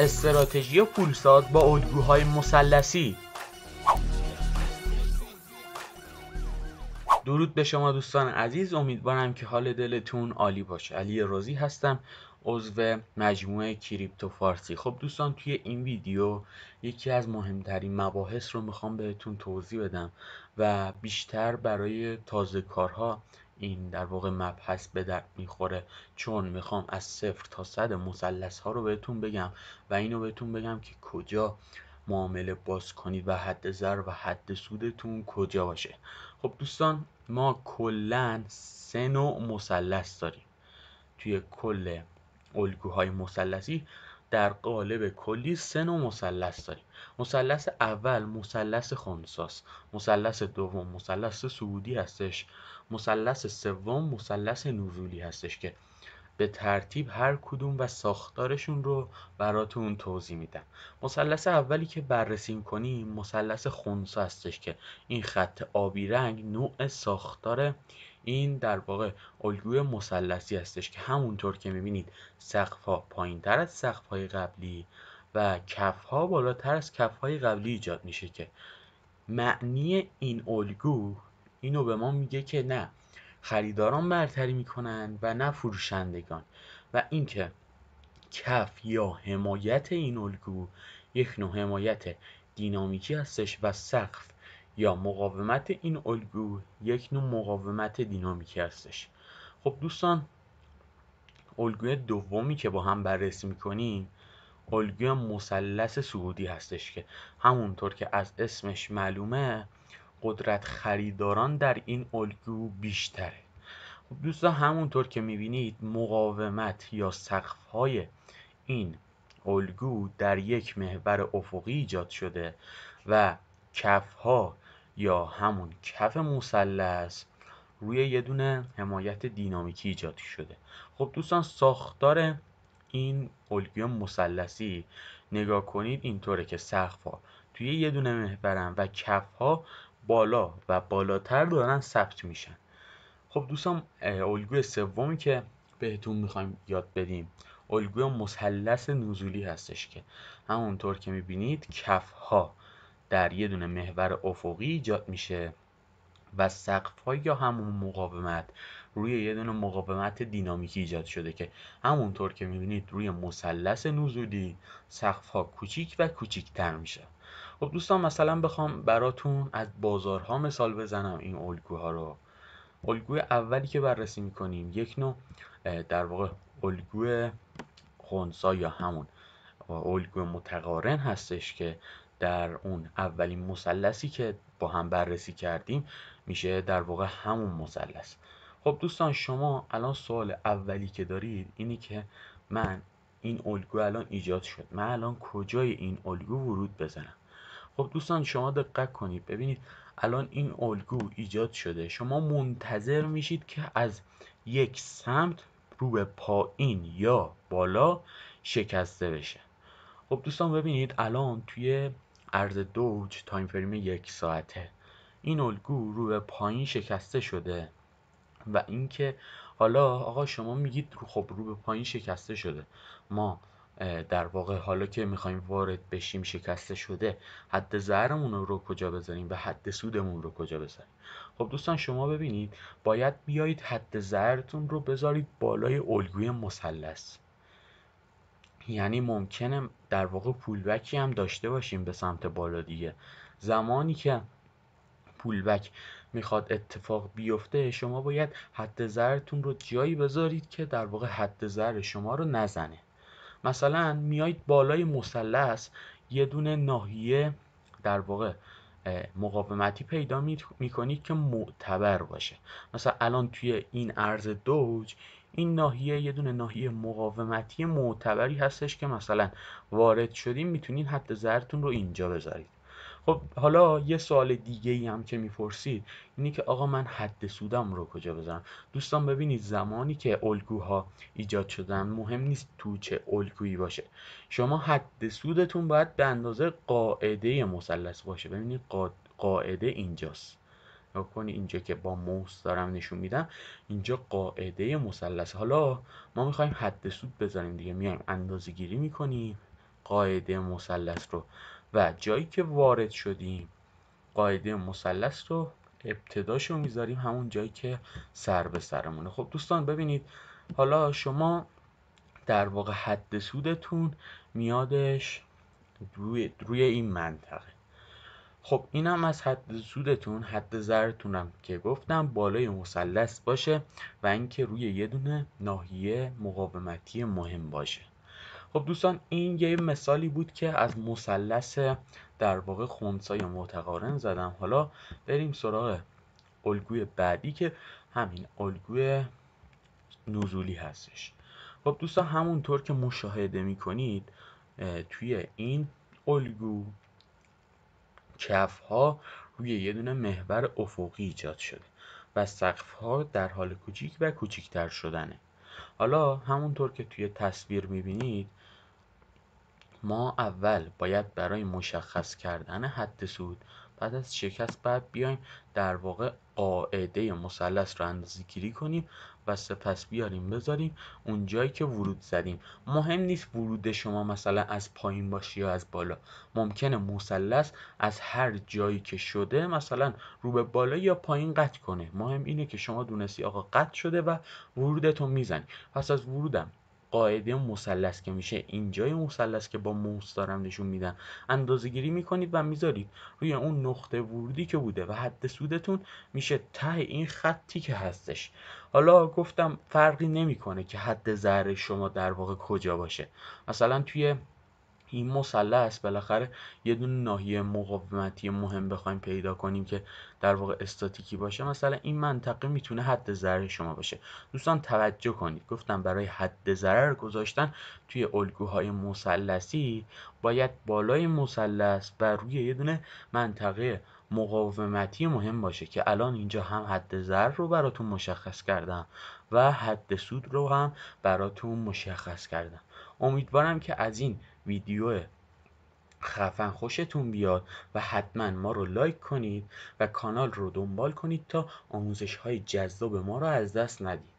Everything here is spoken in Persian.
استراتژی پولساز با الگوهای مثلثی درود به شما دوستان عزیز امیدوارم که حال دلتون عالی باشه علی روزی هستم عضو مجموعه کریپتو فارسی خب دوستان توی این ویدیو یکی از مهمترین مباحث رو میخوام بهتون توضیح بدم و بیشتر برای تازه کارها این در واقع مبحث به درد میخوره چون میخوام از صفر تا صد مسلس ها رو بهتون بگم و اینو بهتون بگم که کجا معامله باز کنید و حد زر و حد سودتون کجا باشه خب دوستان ما کلا سه نوع مسلس داریم توی کل الگوهای مسلسی در قالب کلی سه نوع مثلث داریم مثلث اول مثلث خونساس مثلث دوم مثلث سعودی هستش مثلث سوم مثلث نزولی هستش که به ترتیب هر کدوم و ساختارشون رو براتون توضیح میدم مثلث اولی که بررسی کنیم مثلث خونسا هستش که این خط آبی رنگ نوع ساختار این در واقع الگوی مثلثی هستش که همونطور که میبینید سقف ها پایین تر از سقف های قبلی و کف ها بالاتر از کف های قبلی ایجاد میشه که معنی این الگو اینو به ما میگه که نه خریداران برتری میکنن و نه فروشندگان و اینکه کف یا حمایت این الگو یک نوع حمایت دینامیکی هستش و سقف یا مقاومت این الگو یک نوع مقاومت دینامیکی هستش خب دوستان الگوی دومی که با هم بررسی میکنیم الگوی مثلث سعودی هستش که همونطور که از اسمش معلومه قدرت خریداران در این الگو بیشتره خب دوستان همونطور که میبینید مقاومت یا سقف های این الگو در یک محور افقی ایجاد شده و کف ها یا همون کف مثلث روی یه دونه حمایت دینامیکی ایجاد شده خب دوستان ساختار این الگوی مثلثی نگاه کنید اینطوره که سقف ها توی یه دونه محورن و کف ها بالا و بالاتر دارن ثبت میشن خب دوستان الگوی سومی که بهتون میخوایم یاد بدیم الگوی مثلث نزولی هستش که همونطور که میبینید کف ها در یه دونه محور افقی ایجاد میشه و سقف های یا همون مقاومت روی یه دونه مقاومت دینامیکی ایجاد شده که همونطور که میبینید روی مثلث نزولی سقف ها کوچیک و کوچیکتر میشه خب دوستان مثلا بخوام براتون از بازارها مثال بزنم این الگوها رو الگوی اولی که بررسی میکنیم یک نوع در واقع الگوی خونسا یا همون الگوی متقارن هستش که در اون اولین مثلثی که با هم بررسی کردیم میشه در واقع همون مثلث خب دوستان شما الان سوال اولی که دارید اینی که من این الگو الان ایجاد شد من الان کجای این الگو ورود بزنم خب دوستان شما دقت کنید ببینید الان این الگو ایجاد شده شما منتظر میشید که از یک سمت رو به پایین یا بالا شکسته بشه خب دوستان ببینید الان توی عرض دوج تایم فریم یک ساعته این الگو رو به پایین شکسته شده و اینکه حالا آقا شما میگید خب رو به پایین شکسته شده ما در واقع حالا که میخوایم وارد بشیم شکسته شده حد زهرمون رو کجا بذاریم و حد سودمون رو کجا بذاریم خب دوستان شما ببینید باید بیایید حد زهرتون رو بذارید بالای الگوی مثلث یعنی ممکنه در واقع پولبکی هم داشته باشیم به سمت بالا دیگه زمانی که پولبک میخواد اتفاق بیفته شما باید حد زرتون رو جایی بذارید که در واقع حد زر شما رو نزنه مثلا میایید بالای مثلث یه دونه ناحیه در واقع مقاومتی پیدا میکنید که معتبر باشه مثلا الان توی این ارز دوج این ناحیه یه دونه ناحیه مقاومتی معتبری هستش که مثلا وارد شدیم میتونید حد زرتون رو اینجا بذارید خب حالا یه سوال دیگه ای هم که میپرسید اینی که آقا من حد سودم رو کجا بزنم دوستان ببینید زمانی که الگوها ایجاد شدن مهم نیست تو چه الگویی باشه شما حد سودتون باید به اندازه قاعده مثلث باشه ببینید قاعده اینجاست کنید اینجا که با موس دارم نشون میدم اینجا قاعده مثلث حالا ما میخوایم حد سود بزنیم دیگه میایم اندازه گیری میکنیم قاعده مثلث رو و جایی که وارد شدیم قاعده مثلث رو ابتداش رو میذاریم همون جایی که سر به سرمونه خب دوستان ببینید حالا شما در واقع حد سودتون میادش روی, روی این منطقه خب اینم از حد سودتون حد زرتونم که گفتم بالای مثلث باشه و اینکه روی یه دونه ناحیه مقاومتی مهم باشه خب دوستان این یه مثالی بود که از مثلث در واقع خونسای متقارن زدم حالا بریم سراغ الگوی بعدی که همین الگوی نزولی هستش خب دوستان همونطور که مشاهده میکنید توی این الگو کف ها روی یه دونه محور افقی ایجاد شده و سقف ها در حال کوچیک و کوچیکتر شدنه حالا همونطور که توی تصویر میبینید ما اول باید برای مشخص کردن حد سود بعد از شکست بعد بیایم در واقع قاعده مثلث رو اندازه گیری کنیم و سپس بیاریم بذاریم اون جایی که ورود زدیم مهم نیست ورود شما مثلا از پایین باشه یا از بالا ممکنه مثلث از هر جایی که شده مثلا رو به بالا یا پایین قطع کنه مهم اینه که شما دونستی آقا قطع شده و ورودتون میزنی پس از ورودم قاعده مثلث که میشه اینجای مثلث که با موس دارم نشون میدم اندازه گیری میکنید و میذارید روی اون نقطه ورودی که بوده و حد سودتون میشه ته این خطی که هستش حالا گفتم فرقی نمیکنه که حد ذره شما در واقع کجا باشه مثلا توی این مسلح است بالاخره یه دونه ناحیه مقاومتی مهم بخوایم پیدا کنیم که در واقع استاتیکی باشه مثلا این منطقه میتونه حد ضرر شما باشه دوستان توجه کنید گفتم برای حد ضرر گذاشتن توی الگوهای مثلثی باید بالای مثلث بر روی یه دونه منطقه مقاومتی مهم باشه که الان اینجا هم حد ضرر رو براتون مشخص کردم و حد سود رو هم براتون مشخص کردم امیدوارم که از این ویدیو خفن خوشتون بیاد و حتما ما رو لایک کنید و کانال رو دنبال کنید تا آموزش های جذاب ما رو از دست ندید